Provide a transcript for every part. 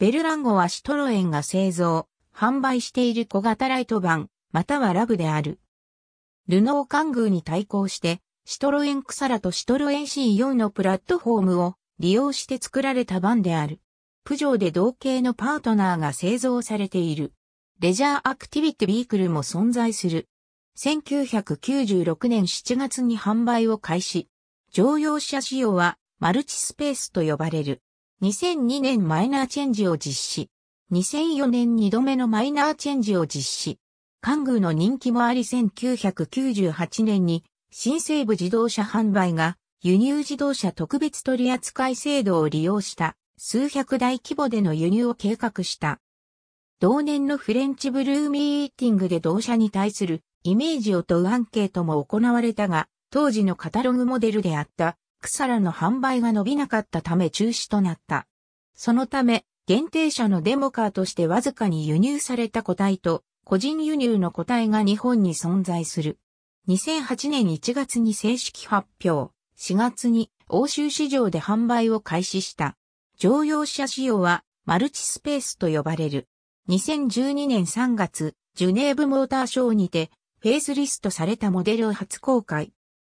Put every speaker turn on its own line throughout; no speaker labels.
ベルランゴはシトロエンが製造、販売している小型ライトバン、またはラブである。ルノー関宮に対抗して、シトロエンクサラとシトロエン C4 のプラットフォームを利用して作られたバンである。プジョーで同型のパートナーが製造されている。レジャーアクティビティビークルも存在する。1996年7月に販売を開始。乗用車仕様はマルチスペースと呼ばれる。2002年マイナーチェンジを実施。2004年2度目のマイナーチェンジを実施。関宮の人気もあり1998年に新西部自動車販売が輸入自動車特別取扱制度を利用した数百台規模での輸入を計画した。同年のフレンチブルーミーティングで同社に対するイメージを問うアンケートも行われたが、当時のカタログモデルであった皿の販売が伸びなかったため中止となった。そのため、限定車のデモカーとしてわずかに輸入された個体と、個人輸入の個体が日本に存在する。2008年1月に正式発表、4月に欧州市場で販売を開始した。乗用車仕様はマルチスペースと呼ばれる。2012年3月、ジュネーブモーターショーにて、フェイスリストされたモデルを初公開。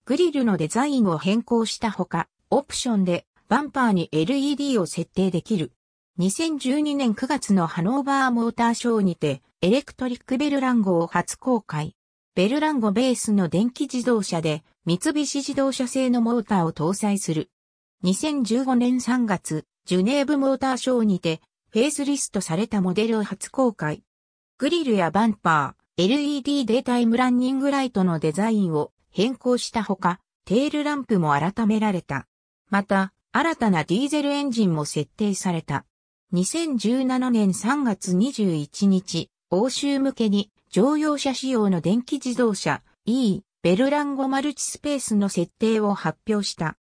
グリルのデザインを変更したほか、オプションでバンパーに LED を設定できる。2012年9月のハノーバーモーターショーにて、エレクトリックベルランゴを初公開。ベルランゴベースの電気自動車で、三菱自動車製のモーターを搭載する。2015年3月、ジュネーブモーターショーにて、フェイスリストされたモデルを初公開。グリルやバンパー、LED データイムランニングライトのデザインを変更したほか、テールランプも改められた。また、新たなディーゼルエンジンも設定された。2017年3月21日、欧州向けに乗用車仕様の電気自動車 E ベルランゴマルチスペースの設定を発表した。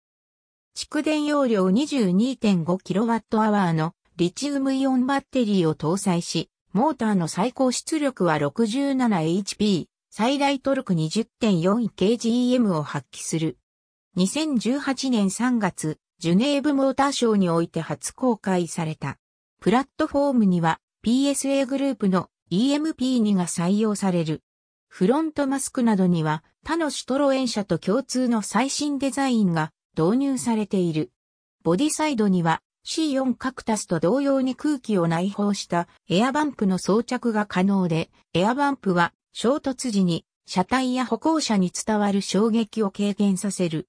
蓄電容量 22.5kWh のリチウムイオンバッテリーを搭載し、モーターの最高出力は 67HP、最大トルク 20.4kgm を発揮する。2018年3月、ジュネーブモーターショーにおいて初公開された。プラットフォームには PSA グループの EMP2 が採用される。フロントマスクなどには他のシュトロエン社と共通の最新デザインが導入されている。ボディサイドには C4 カクタスと同様に空気を内包したエアバンプの装着が可能で、エアバンプは衝突時に車体や歩行者に伝わる衝撃を軽減させる。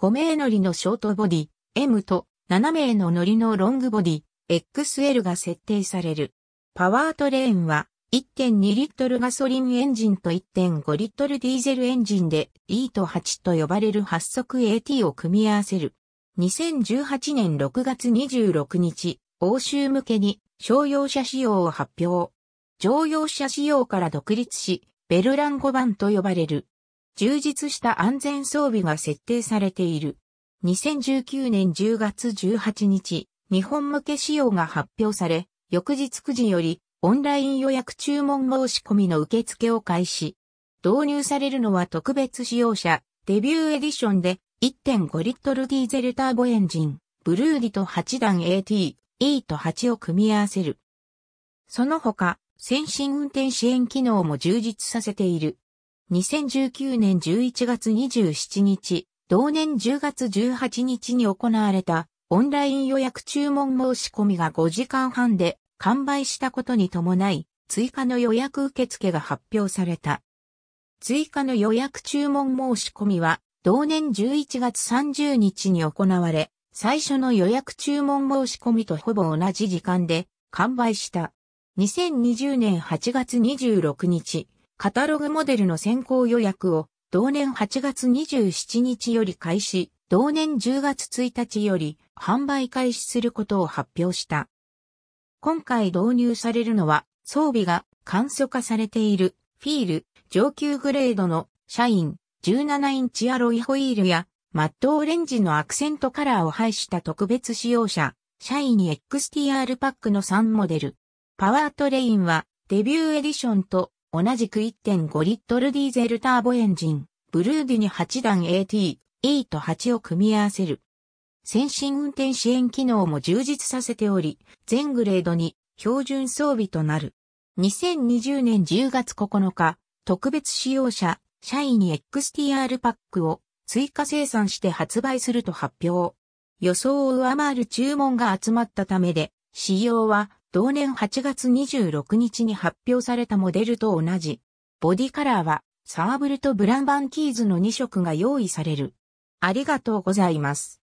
5名乗りのショートボディ、M と7名の乗りのロングボディ、XL が設定される。パワートレーンは1.2リットルガソリンエンジンと1.5リットルディーゼルエンジンで E と8と呼ばれる発足 AT を組み合わせる。2018年6月26日、欧州向けに商用車仕様を発表。乗用車仕様から独立し、ベルラン5番と呼ばれる。充実した安全装備が設定されている。2019年10月18日、日本向け仕様が発表され、翌日9時よりオンライン予約注文申し込みの受付を開始。導入されるのは特別使用車、デビューエディションで1.5リットルディーゼルターボエンジン、ブルーディと8段 AT、E と8を組み合わせる。その他、先進運転支援機能も充実させている。2019年11月27日、同年10月18日に行われたオンライン予約注文申し込みが5時間半で完売したことに伴い、追加の予約受付が発表された。追加の予約注文申し込みは、同年11月30日に行われ、最初の予約注文申し込みとほぼ同じ時間で完売した。2020年8月26日、カタログモデルの先行予約を同年8月27日より開始、同年10月1日より販売開始することを発表した。今回導入されるのは装備が簡素化されているフィール上級グレードのシャイン17インチアロイホイールやマットオレンジのアクセントカラーを配した特別使用車シャイン XTR パックの3モデル。パワートレインは、デビューエディションと同じく1.5リットルディーゼルターボエンジン、ブルーディに8段 AT、E と8を組み合わせる。先進運転支援機能も充実させており、全グレードに標準装備となる。2020年10月9日、特別使用者、社員に XTR パックを追加生産して発売すると発表。予想を上回る注文が集まったためで、仕様は同年8月26日に発表されたモデルと同じ。ボディカラーはサーブルとブランバンキーズの2色が用意される。ありがとうございます。